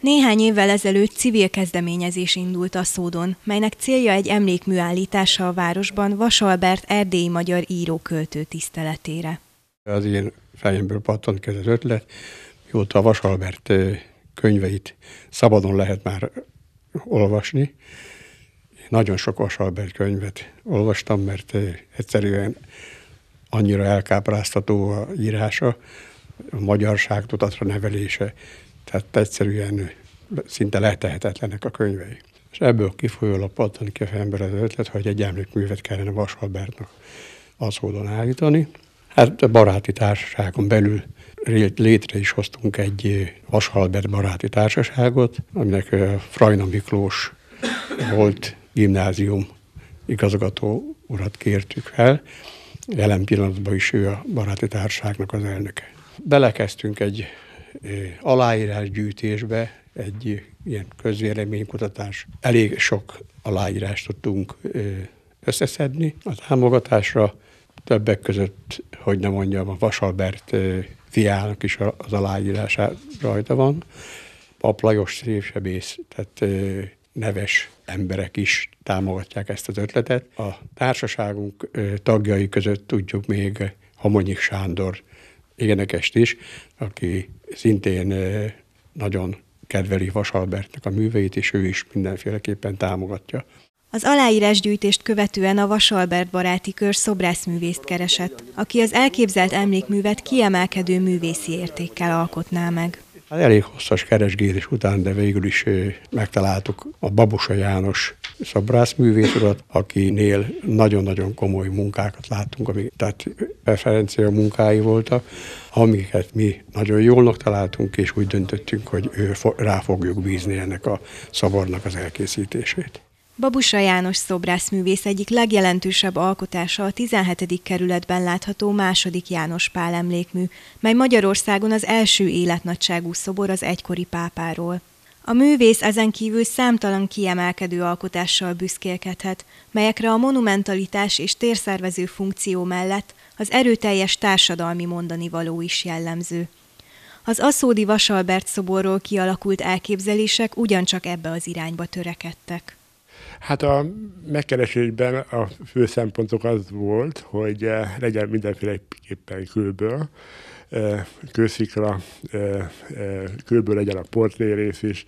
Néhány évvel ezelőtt civil kezdeményezés indult a szódon, melynek célja egy állítása a városban Vasalbert erdélyi magyar íróköltő tiszteletére. Az én fejemből pattant ki az ötlet, mióta a Vasalbert könyveit szabadon lehet már olvasni. Nagyon sok Vasalbert könyvet olvastam, mert egyszerűen annyira elkápráztató a írása, a magyar tudatra nevelése, tehát egyszerűen szinte letehetetlenek a könyvei. És ebből kifolyólag pattan ki a az ötlet, hogy egy emlékművet kellene Vas Albertnak az oldalon állítani. Hát a baráti társaságon belül létre is hoztunk egy Vas Albert baráti társaságot, aminek Frajna Miklós volt gimnázium igazgató urat kértük fel. Jelen pillanatban is ő a baráti társaságnak az elnöke. Belekezdtünk egy aláírásgyűjtésbe, egy ilyen közvéleménykutatás, elég sok aláírást tudtunk összeszedni a támogatásra, többek között, hogy nem mondjam, a Vasalbert fiának is az aláírása rajta van, Pap Lajos szívsebész, tehát neves emberek is támogatják ezt az ötletet. A társaságunk tagjai között tudjuk még Hamonyik Sándor énekest is, aki szintén nagyon kedveli Vasalbertnek a műveit, és ő is mindenféleképpen támogatja. Az aláírásgyűjtést követően a Vasalbert baráti kör szobrászművészt keresett, aki az elképzelt emlékművet kiemelkedő művészi értékkel alkotná meg. Hát elég hosszas keresgélés után, de végül is megtaláltuk a Babusa János művész urat, akinél nagyon-nagyon komoly munkákat láttunk, amik, tehát referencia munkái voltak, amiket mi nagyon jólnak találtunk, és úgy döntöttünk, hogy ő rá fogjuk bízni ennek a szobornak az elkészítését. Babusa János szobrászművész egyik legjelentősebb alkotása a 17. kerületben látható második János Pál emlékmű, mely Magyarországon az első életnagyságú szobor az egykori pápáról. A művész ezen kívül számtalan kiemelkedő alkotással büszkélkedhet, melyekre a monumentalitás és térszervező funkció mellett az erőteljes társadalmi mondani való is jellemző. Az Aszódi Vasalbert szoborról kialakult elképzelések ugyancsak ebbe az irányba törekedtek. Hát a megkeresésben a fő szempontok az volt, hogy eh, legyen mindenféleképpen külből, kőszikra, eh, eh, kőből legyen a portré rész is,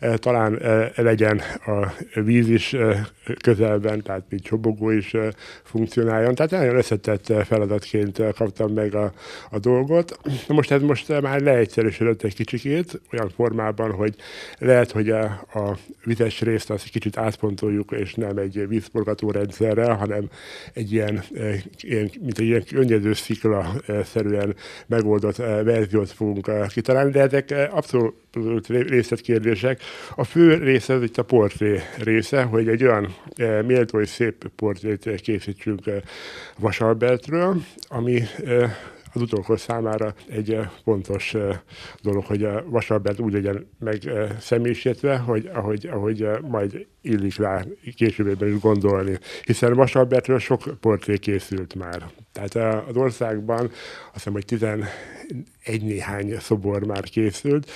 Eh, talán eh, legyen a víz is eh, közelben, tehát mint csobogó is funkcionáljon. Tehát nagyon összetett feladatként kaptam meg a, a dolgot. Most ez most már leegyszerűsödött egy kicsikét, olyan formában, hogy lehet, hogy a, a vizes részt azt kicsit átpontoljuk, és nem egy vízforgató rendszerrel, hanem egy ilyen, ilyen mint egy ilyen könnyedő szikla szerűen megoldott verziót fogunk kitalálni, de ezek abszolút részletkérdések. A fő része az itt a portré része, hogy egy olyan e, méltó és szép portrét készítsünk e, Vasalbertről, ami e, az utókor számára egy eh, fontos eh, dolog, hogy a vasalbert úgy legyen meg eh, személyisítve, hogy ahogy, ahogy majd illik rá később is gondolni, hiszen Vasalbertről sok portré készült már. Tehát az országban azt hiszem, hogy 11 néhány szobor már készült.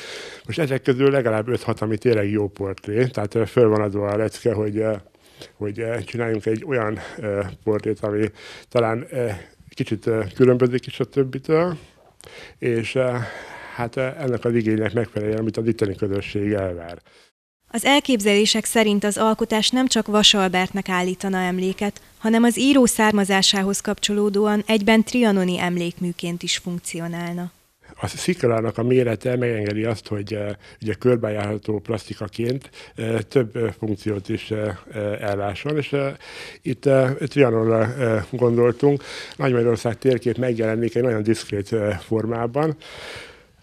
Most ezek közül legalább 5-6, ami tényleg jó portré, tehát föl van adva a lecke, hogy hogy csináljunk egy olyan portrét, ami talán kicsit eh, különbözik is a többitől, és eh, hát eh, ennek az igénynek megfeleljen, amit a itteni közösség elvár. Az elképzelések szerint az alkotás nem csak Vasalbertnek állítana emléket, hanem az író származásához kapcsolódóan egyben trianoni emlékműként is funkcionálna a sziklának a mérete megengedi azt, hogy eh, ugye körbejárható plastikaként eh, több eh, funkciót is ellásson, és itt Trianonra gondoltunk, Nagy-Magyarország térkép megjelenik egy nagyon diszkrét formában,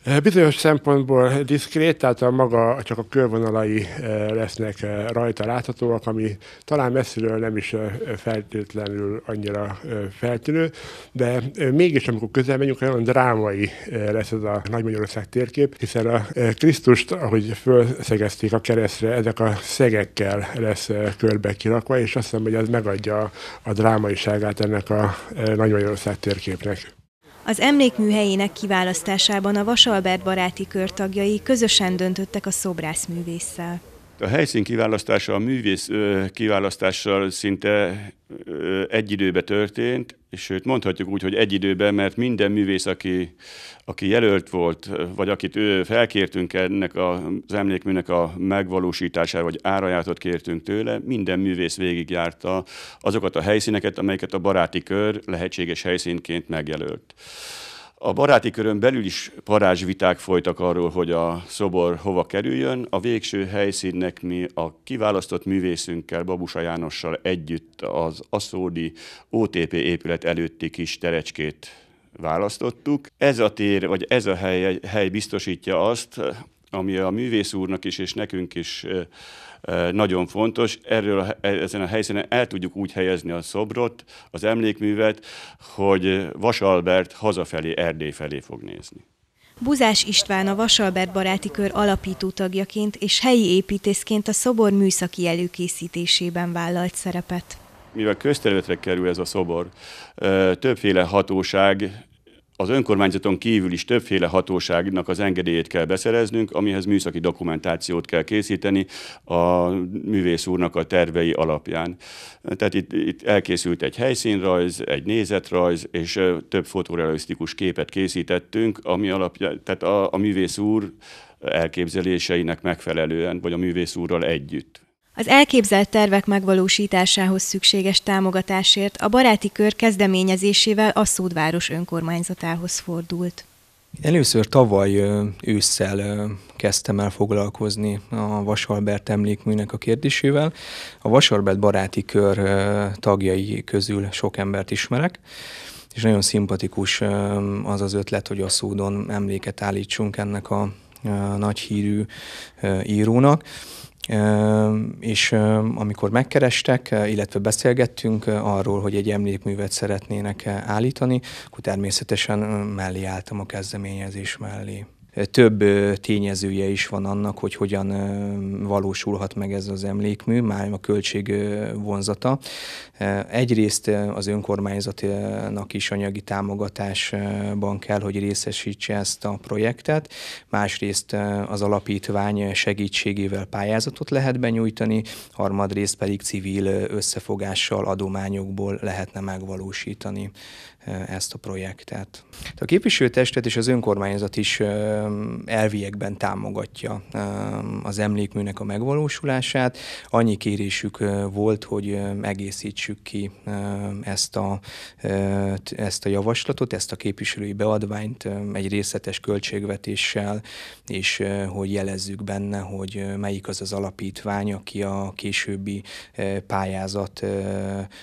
Eh, bizonyos szempontból diszkrét, tehát a maga csak a körvonalai eh, lesznek eh, rajta láthatóak, ami talán messziről nem is feltétlenül annyira feltűnő, de mégis amikor közel megyünk, olyan drámai lesz ez a Nagy Magyarország térkép, hiszen a Krisztust, ahogy felszegezték a keresztre, ezek a szegekkel lesz körbe kirakva, és azt hiszem, hogy ez megadja a drámaiságát ennek a Nagy Magyarország térképnek. Az emlékmű helyének kiválasztásában a Vasalbert baráti körtagjai közösen döntöttek a szobrászművésszel. A helyszín kiválasztása a művész kiválasztással szinte egy időbe történt, sőt mondhatjuk úgy, hogy egy időben, mert minden művész, aki, aki jelölt volt, vagy akit ő felkértünk ennek az emlékműnek a megvalósítására, vagy árajátot kértünk tőle, minden művész végigjárta azokat a helyszíneket, amelyeket a baráti kör lehetséges helyszínként megjelölt. A baráti körön belül is parázsviták folytak arról, hogy a szobor hova kerüljön. A végső helyszínnek mi a kiválasztott művészünkkel, Babusa Jánossal együtt az Aszódi OTP épület előtti kis terecskét választottuk. Ez a tér, vagy ez a hely, hely biztosítja azt, ami a művész úrnak is és nekünk is nagyon fontos. Erről e, ezen a helyszínen el tudjuk úgy helyezni a szobrot, az emlékművet, hogy Vas Albert hazafelé, Erdély felé fog nézni. Buzás István a Vasalbert Baráti Kör alapító tagjaként és helyi építészként a szobor műszaki előkészítésében vállalt szerepet. Mivel közterületre kerül ez a szobor, többféle hatóság az önkormányzaton kívül is többféle hatóságnak az engedélyét kell beszereznünk, amihez műszaki dokumentációt kell készíteni a művész úrnak a tervei alapján. Tehát itt, itt elkészült egy helyszínrajz, egy nézetrajz, és több fotorealisztikus képet készítettünk, ami alapján, tehát a, a művész úr elképzeléseinek megfelelően, vagy a művész úrral együtt. Az elképzelt tervek megvalósításához szükséges támogatásért a baráti kör kezdeményezésével a Szódváros önkormányzatához fordult. Először tavaly ősszel kezdtem el foglalkozni a Vasalbert emlékműnek a kérdésével. A Vasalbert baráti kör tagjai közül sok embert ismerek, és nagyon szimpatikus az az ötlet, hogy a szódon emléket állítsunk ennek a nagy hírű írónak és amikor megkerestek, illetve beszélgettünk arról, hogy egy emlékművet szeretnének állítani, akkor természetesen mellé álltam a kezdeményezés mellé több tényezője is van annak, hogy hogyan valósulhat meg ez az emlékmű, már a költség vonzata. Egyrészt az önkormányzatnak is anyagi támogatásban kell, hogy részesítse ezt a projektet, másrészt az alapítvány segítségével pályázatot lehet benyújtani, harmadrészt pedig civil összefogással, adományokból lehetne megvalósítani ezt a projektet. A képviselőtestet és az önkormányzat is elviekben támogatja az emlékműnek a megvalósulását. Annyi kérésük volt, hogy egészítsük ki ezt a, ezt a javaslatot, ezt a képviselői beadványt egy részletes költségvetéssel, és hogy jelezzük benne, hogy melyik az az alapítvány, aki a későbbi pályázat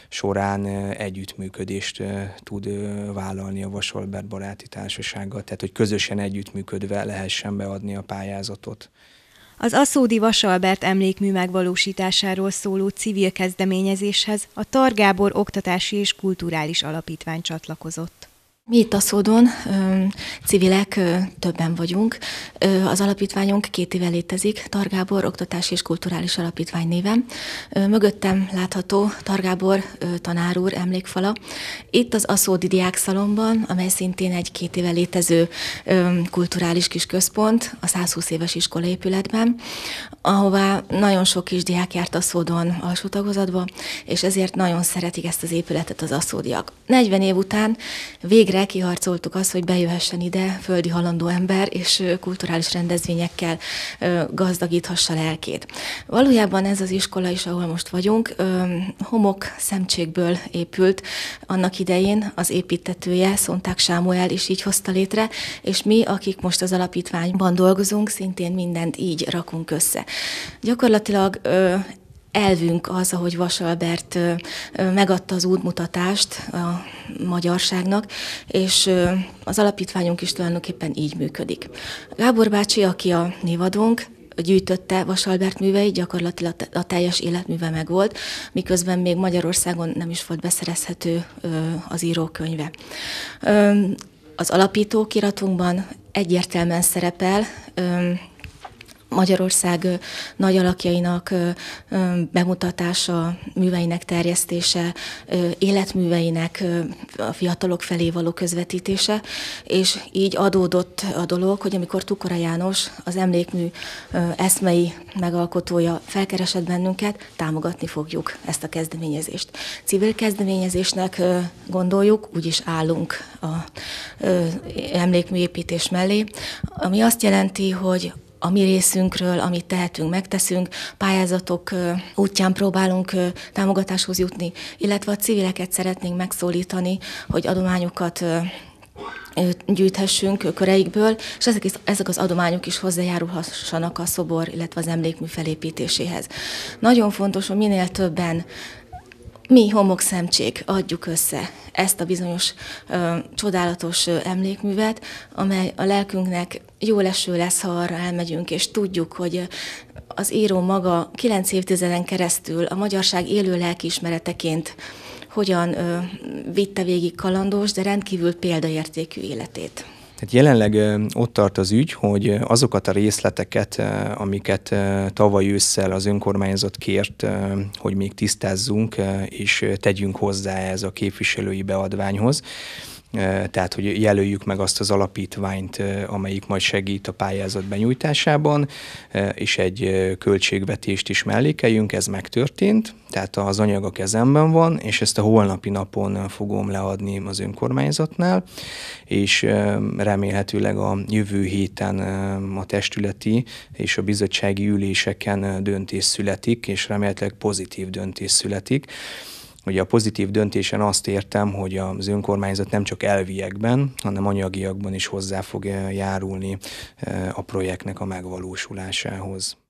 során együttműködést tud vállalni a Vasolbert Baráti Társasággal, tehát hogy közösen együttműködve éve lehessen beadni a pályázatot. Az Aszódi Vasalbert emlékmű megvalósításáról szóló civil kezdeményezéshez a Targábor Oktatási és Kulturális Alapítvány csatlakozott. Mi itt a Szódon civilek többen vagyunk. Az alapítványunk két éve létezik, Targábor Oktatási és Kulturális Alapítvány néven. Mögöttem látható Targábor tanár úr emlékfala. Itt az Aszódi Diákszalomban, amely szintén egy két éve létező kulturális kisközpont, a 120 éves épületben, ahová nagyon sok kis diák járt a Szódon alsó tagozatba, és ezért nagyon szeretik ezt az épületet az aszódiak. 40 év után végre évvel kiharcoltuk azt, hogy bejöhessen ide földi halandó ember, és kulturális rendezvényekkel gazdagíthassa lelkét. Valójában ez az iskola is, ahol most vagyunk, homok szemcsékből épült annak idején az építetője, Szonták Sámuel is így hozta létre, és mi, akik most az alapítványban dolgozunk, szintén mindent így rakunk össze. Gyakorlatilag elvünk az, ahogy Vasalbert megadta az útmutatást a magyarságnak, és az alapítványunk is tulajdonképpen így működik. Gábor bácsi, aki a névadónk, gyűjtötte Vasalbert művei, gyakorlatilag a teljes életműve megvolt, miközben még Magyarországon nem is volt beszerezhető az írókönyve. Az alapító egyértelműen szerepel Magyarország nagy alakjainak bemutatása, műveinek terjesztése, életműveinek a fiatalok felé való közvetítése, és így adódott a dolog, hogy amikor Tukora János, az emlékmű eszmei megalkotója felkeresett bennünket, támogatni fogjuk ezt a kezdeményezést. Civil kezdeményezésnek gondoljuk, úgyis állunk a emlékműépítés mellé, ami azt jelenti, hogy a mi részünkről, amit tehetünk, megteszünk, pályázatok útján próbálunk támogatáshoz jutni, illetve a civileket szeretnénk megszólítani, hogy adományokat gyűjthessünk köreikből, és ezek, is, ezek az adományok is hozzájárulhassanak a szobor, illetve az emlékmű felépítéséhez. Nagyon fontos, hogy minél többen mi homokszemcsék adjuk össze ezt a bizonyos ö, csodálatos ö, emlékművet, amely a lelkünknek jó leső lesz, ha arra elmegyünk, és tudjuk, hogy az író maga kilenc évtizeden keresztül a magyarság élő lelkiismereteként hogyan ö, vitte végig kalandós, de rendkívül példaértékű életét. Tehát jelenleg ott tart az ügy, hogy azokat a részleteket, amiket tavaly ősszel az önkormányzat kért, hogy még tisztázzunk és tegyünk hozzá ez a képviselői beadványhoz, tehát hogy jelöljük meg azt az alapítványt, amelyik majd segít a pályázat benyújtásában, és egy költségvetést is mellékeljünk, ez megtörtént, tehát az anyag a kezemben van, és ezt a holnapi napon fogom leadni az önkormányzatnál, és remélhetőleg a jövő héten a testületi és a bizottsági üléseken döntés születik, és remélhetőleg pozitív döntés születik. Ugye a pozitív döntésen azt értem, hogy az önkormányzat nem csak elviekben, hanem anyagiakban is hozzá fog eh, járulni eh, a projektnek a megvalósulásához.